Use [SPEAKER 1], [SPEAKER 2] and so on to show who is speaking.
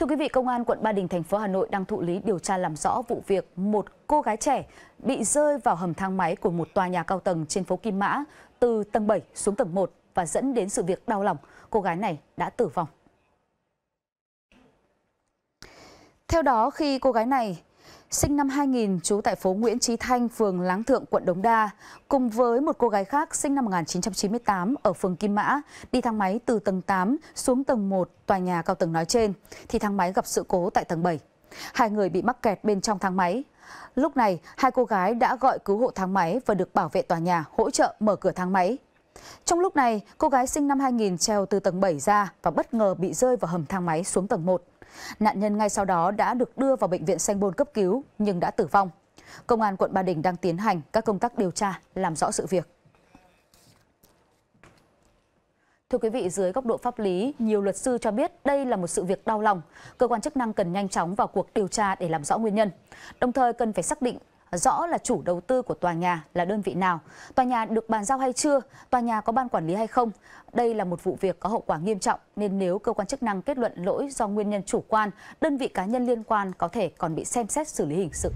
[SPEAKER 1] Thưa quý vị, Công an quận Ba Đình, thành phố Hà Nội đang thụ lý điều tra làm rõ vụ việc một cô gái trẻ bị rơi vào hầm thang máy của một tòa nhà cao tầng trên phố Kim Mã từ tầng 7 xuống tầng 1 và dẫn đến sự việc đau lòng. Cô gái này đã tử vong. Theo đó, khi cô gái này sinh năm 2000, trú tại phố Nguyễn Trí Thanh, phường Láng Thượng, quận Đống Đa, cùng với một cô gái khác sinh năm 1998 ở phường Kim Mã, đi thang máy từ tầng 8 xuống tầng 1 tòa nhà cao tầng nói trên, thì thang máy gặp sự cố tại tầng 7. Hai người bị mắc kẹt bên trong thang máy. Lúc này, hai cô gái đã gọi cứu hộ thang máy và được bảo vệ tòa nhà hỗ trợ mở cửa thang máy. Trong lúc này, cô gái sinh năm 2000 treo từ tầng 7 ra và bất ngờ bị rơi vào hầm thang máy xuống tầng 1. Nạn nhân ngay sau đó đã được đưa vào bệnh viện Sanh Bôn cấp cứu nhưng đã tử vong. Công an quận Ba Đình đang tiến hành các công tác điều tra, làm rõ sự việc. Thưa quý vị, dưới góc độ pháp lý, nhiều luật sư cho biết đây là một sự việc đau lòng. Cơ quan chức năng cần nhanh chóng vào cuộc điều tra để làm rõ nguyên nhân. Đồng thời cần phải xác định rõ là chủ đầu tư của tòa nhà là đơn vị nào, tòa nhà được bàn giao hay chưa, tòa nhà có ban quản lý hay không. Đây là một vụ việc có hậu quả nghiêm trọng nên nếu cơ quan chức năng kết luận lỗi do nguyên nhân chủ quan, đơn vị cá nhân liên quan có thể còn bị xem xét xử lý hình sự.